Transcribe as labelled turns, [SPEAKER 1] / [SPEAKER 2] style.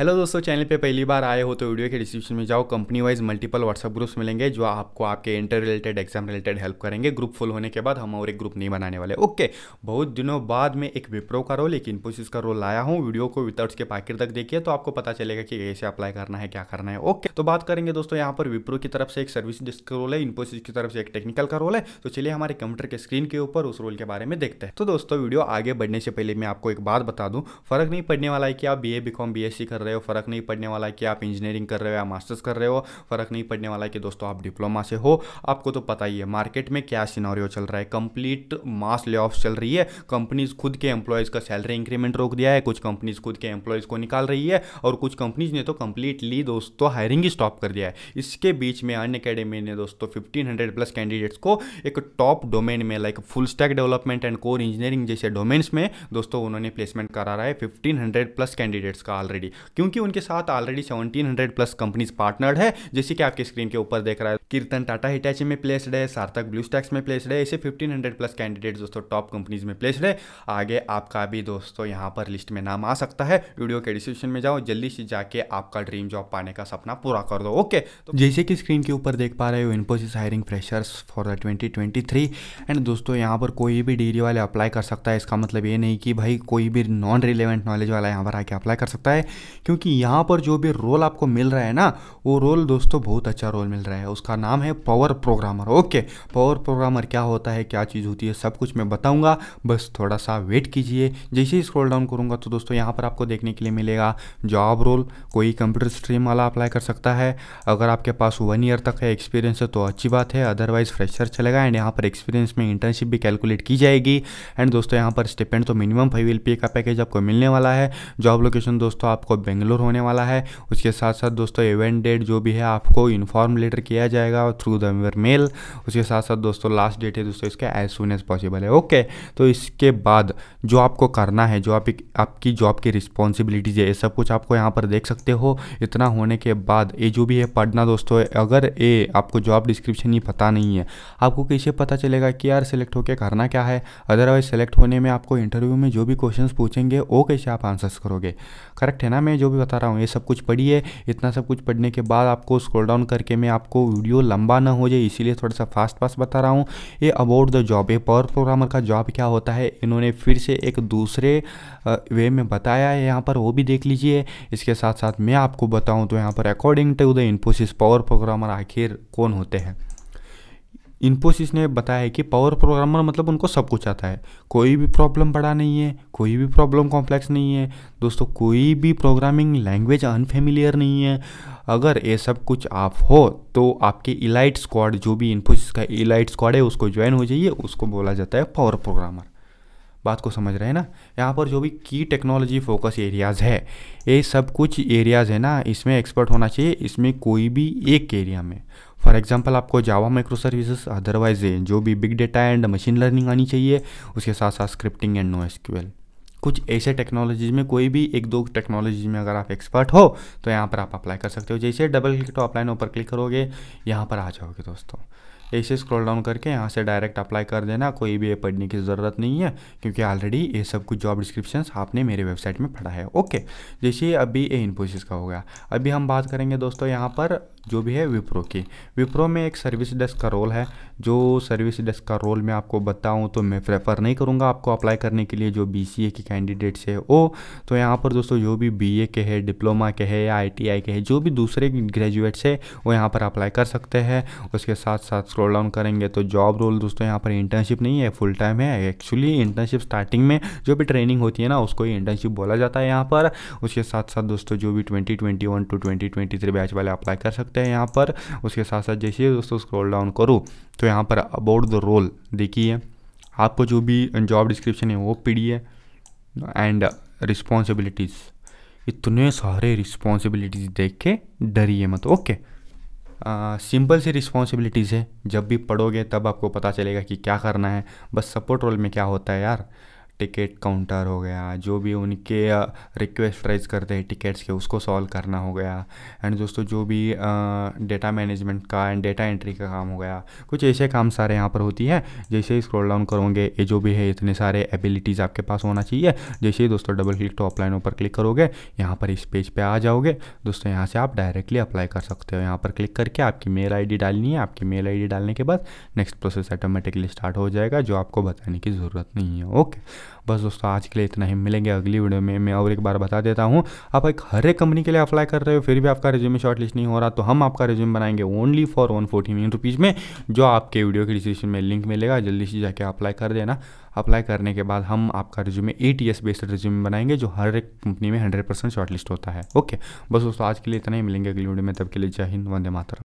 [SPEAKER 1] hello दोस्तों channel पे पहली बार आए हो तो वीडियो के डिस्क्रिप्शन में जाओ company wise multiple WhatsApp groups मिलेंगे जो आपको आपके inter related exam related help करेंगे ग्रुप फुल होने के बाद हम और एक ग्रुप नहीं बनाने वाले ओके बहुत दिनों बाद में एक विप्रो का रोल एक इन्फोसिस का रोल लाया हूँ वीडियो को विदाउट के पाकिट तक देखिए तो आपको पता चलेगा कि कैसे अप्लाई करना है क्या करना है ओके तो बात करेंगे दोस्तों यहाँ पर विप्रो की तरफ से एक सर्विस डेस्क का रोल है इन्फोसिस की तरफ से एक टेक्निकल का रोल है तो चलिए हमारे कंप्यूटर के स्क्रीन के ऊपर उस रोल के बारे में देखते हैं तो दोस्तों वीडियो आगे बढ़ने से पहले मैं आपको एक बात बता दूँ फर्क नहीं पड़ने वाला है कि आप B A B com S C कर रहे हो फ़र्क नहीं पड़ने वाला है कि आप इंजीनियरिंग कर रहे हो या मास्टर्स कर रहे हो फ़र्क नहीं पड़ने वाला है कि दोस्तों आप डिप्लोमा से हो आपको तो पता ही है मार्केट में क्या सिनारियो चल रहा है कंप्लीट मास ले चल रही है कंपनीज खुद के एम्प्लॉयज़ का सैलरी इंक्रीमेंट रोक दिया है कुछ कंपनीज खुद के एम्प्लॉयज़ को निकाल रही है और कुछ कंपनीज ने तो कंप्लीटली दोस्तों हायरिंग ही स्टॉप कर दिया है इसके बीच में अन अकेडमी ने दोस्तों फिफ्टीन हंड्रेड प्लस कैंडिडेट्स को एक टॉप डोमेन में like full stack development and core engineering जैसे डोमेन्स में दोस्तों उन्होंने प्लेसमेंट करा रहा है फिफ्टीन हंड्रेड प्लस कैंडिडेट्स का ऑलरेडी क्योंकि उनके साथ ऑलरेडी 1700 प्लस कंपनीज पार्टनर्ड है जैसे कि आपके स्क्रीन के ऊपर देख रहा है कीर्तन टाटा हिटाची में प्लेसड है सार्थक ब्लू स्टैक्स में प्लेसड है ऐसे 1500 प्लस कैंडिडेट दोस्तों टॉप कंपनीज में प्लेसड है आगे आपका भी दोस्तों यहाँ पर लिस्ट में नाम आ सकता है वीडियो के डिस्क्रिप्शन में जाओ जल्दी से जाके आपका ड्रीम जॉब पाने का सपना पूरा कर दो ओके तो जैसे कि स्क्रीन के ऊपर देख पा रहे हो Infosys hiring freshers for the twenty twenty three and दोस्तों यहाँ पर कोई भी डिग्री वाले अप्लाई कर सकता है इसका मतलब ये नहीं कि भाई कोई भी नॉन रिलेवेंट नॉलेज वाला यहाँ पर आके अप्लाई कर सकता है क्योंकि यहाँ पर जो भी रोल आपको मिल रहा है ना वो रोल दोस्तों बहुत अच्छा रोल मिल रहा है उसका नाम है power programmer okay power programmer क्या होता है क्या चीज़ होती है सब कुछ मैं बताऊँगा बस थोड़ा सा वेट कीजिए जैसे ही स्क्रोल डाउन करूँगा तो दोस्तों यहाँ पर आपको देखने के लिए मिलेगा जॉब रोल कोई कंप्यूटर स्ट्रीम वाला अप्लाई कर सकता है अगर आपके पास वन ईयर तक है एक्सपीरियंस है तो अच्छी बात है अदरवाइज फ्रेशर चलेगा एंड यहाँ पर एक्सपीरियंस में इंटर्नशिप भी कैलकुलेट की जाएगी एंड दोस्तों यहाँ पर स्टिपेंड तो मिनिमम फाइव एल का पैकेज आपको मिलने वाला है जॉब लोकेशन दोस्तों आपको बैंक बेंगलोर होने वाला है उसके साथ साथ दोस्तों इवेंट डेट जो भी है आपको इन्फॉर्म लेटर किया जाएगा थ्रू द मेल उसके साथ साथ दोस्तों लास्ट डेट है दोस्तों इसका as soon as possible okay ओके तो इसके बाद जो आपको करना है जो आप आपकी जॉब की रिस्पॉन्सिबिलिटीज़ है ये सब कुछ आपको यहाँ पर देख सकते हो इतना होने के बाद ये जो भी है पढ़ना दोस्तों अगर ये आपको जॉब डिस्क्रिप्शन ही पता नहीं है आपको कैसे पता चलेगा कि यार सेलेक्ट होकर करना क्या है अदरवाइज सेलेक्ट होने में आपको इंटरव्यू में जो भी क्वेश्चंस पूछेंगे वो कैसे आप आंसर्स करोगे करेक्ट है ना मैं जो जो भी बता रहा हूँ ये सब कुछ पढ़िए इतना सब कुछ पढ़ने के बाद आपको स्क्रॉल डाउन करके मैं आपको वीडियो लंबा ना हो जाए इसीलिए थोड़ा सा फास्ट फास्ट बता रहा हूँ ये अबाउट द जॉब ये पावर प्रोग्रामर का जॉब क्या होता है इन्होंने फिर से एक दूसरे वे में बताया है यहाँ पर वो भी देख लीजिए इसके साथ साथ मैं आपको बताऊँ तो यहाँ पर according to the Infosys power programmer आखिर कौन होते हैं इन्फोसिस ने बताया है कि पावर प्रोग्रामर मतलब उनको सब कुछ आता है कोई भी प्रॉब्लम बड़ा नहीं है कोई भी प्रॉब्लम कॉम्प्लेक्स नहीं है दोस्तों कोई भी प्रोग्रामिंग लैंग्वेज अनफेमिलियर नहीं है अगर ये सब कुछ आप हो तो आपके इलाइट स्क्वाड जो भी इन्फोसिस का इलाइट स्क्वाड है उसको ज्वाइन हो जाइए उसको बोला जाता है पावर प्रोग्रामर बात को समझ रहे हैं ना यहाँ पर जो भी की टेक्नोलॉजी फोकस एरियाज़ है ये सब कुछ एरियाज़ है ना इसमें एक्सपर्ट होना चाहिए इसमें कोई भी एक एरिया में फॉर एग्जाम्पल आपको जावा माइक्रो सर्विसेज अदरवाइज जो भी big data and machine learning आनी चाहिए उसके साथ साथ स्क्रिप्टिंग एंड नो एसक्यूएल कुछ ऐसे टेक्नोलॉजीज में कोई भी एक दो टेक्नोलॉजीज में अगर आप एक्सपर्ट हो तो यहाँ पर आप अप्लाई कर सकते हो जैसे डबल क्लिक टू अप्लाई ऊपर क्लिक करोगे यहाँ पर आ जाओगे दोस्तों ऐसे स्क्रॉल डाउन करके यहाँ से डायरेक्ट अप्लाई कर देना कोई भी ये पढ़ने की ज़रूरत नहीं है क्योंकि ऑलरेडी ये सब कुछ जॉब डिस्क्रिप्शन आपने मेरे वेबसाइट में पढ़ा है ओके जैसे अभी ये इन्फोसिस का होगा अभी हम बात करेंगे दोस्तों यहाँ पर जो भी है विप्रो की विप्रो में एक सर्विस डेस्क का रोल है जो सर्विस डेस्क का रोल मैं आपको बताऊं तो मैं प्रेफर नहीं करूंगा आपको अप्लाई करने के लिए जो बी सी ए की कैंडिडेट्स है ओ तो यहाँ पर दोस्तों जो भी बी ए के है डिप्लोमा के है या आई टी आई के है जो भी दूसरे ग्रेजुएट्स है वो यहाँ पर अप्लाई कर सकते हैं उसके साथ साथ स्क्रॉल डाउन करेंगे तो जॉब रोल दोस्तों यहाँ पर इंटर्नशिप नहीं है फुल टाइम है एक्चुअली इंटर्नशिप स्टार्टिंग में जो भी ट्रेनिंग होती है ना उसको ही इंटर्नशिप बोला जाता है यहाँ पर उसके साथ साथ दोस्तों जो भी twenty twenty one two twenty twenty three batch वाले अप्लाई कर सकते हैं यहाँ पर उसके साथ साथ जैसे दोस्तों स्क्रॉल डाउन करो तो यहाँ पर अबाउट द रोल देखिए आपको जो भी जॉब डिस्क्रिप्शन है वो पीढ़ी है एंड रिस्पॉन्सिबिलिटीज़ इतने सारे रिस्पॉन्सिबिलिटीज़ देख के डरिए मत ओके सिंपल सी रिस्पॉन्सिबिलिटीज़ है जब भी पढ़ोगे तब आपको पता चलेगा कि क्या करना है बस सपोर्ट रोल में क्या होता है यार टिकट काउंटर हो गया जो भी उनके रिक्वेस्ट राइज करते हैं टिकट्स के उसको सॉल्व करना हो गया एंड दोस्तों जो भी डेटा मैनेजमेंट का एंड डेटा एंट्री का काम हो गया कुछ ऐसे काम सारे यहाँ पर होती है जैसे ही स्क्रॉल डाउन करोगे ये जो भी है इतने सारे एबिलिटीज़ आपके पास होना चाहिए जैसे ही दोस्तों डबल क्लिक टॉप लाइन ऊपर क्लिक करोगे यहाँ पर इस पेज पर आ जाओगे दोस्तों यहाँ से आप डायरेक्टली अप्लाई कर सकते हो यहाँ पर क्लिक करके आपकी मेल आई डालनी है आपकी मेल आई डालने के बाद नेक्स्ट प्रोसेस ऑटोमेटिकली स्टार्ट हो जाएगा जो आपको बताने की ज़रूरत नहीं है ओके बस दोस्तों आज के लिए इतना ही मिलेंगे अगली वीडियो में मैं और एक बार बता देता हूँ आप एक हर एक कंपनी के लिए अप्लाई कर रहे हो फिर भी आपका रिज्यूमे शॉर्ट लिस्ट नहीं हो रहा तो हम आपका रिज्यूम बनाएंगे only for one forty nine rupees में जो आपके वीडियो के डिस्क्रिप्शन में लिंक मिलेगा जल्दी से जाके अप्लाई कर देना अप्लाई करने के बाद हम आपका resume A T S based resume बनाएंगे जो हर एक कंपनी में हंड्रेड परसेंट शॉर्ट लिस्ट होता है ओके बस दोस्तों आज के लिए इतना ही मिलेंगे अगली वीडियो में तब के लिए जय हिंद वंदे मातरम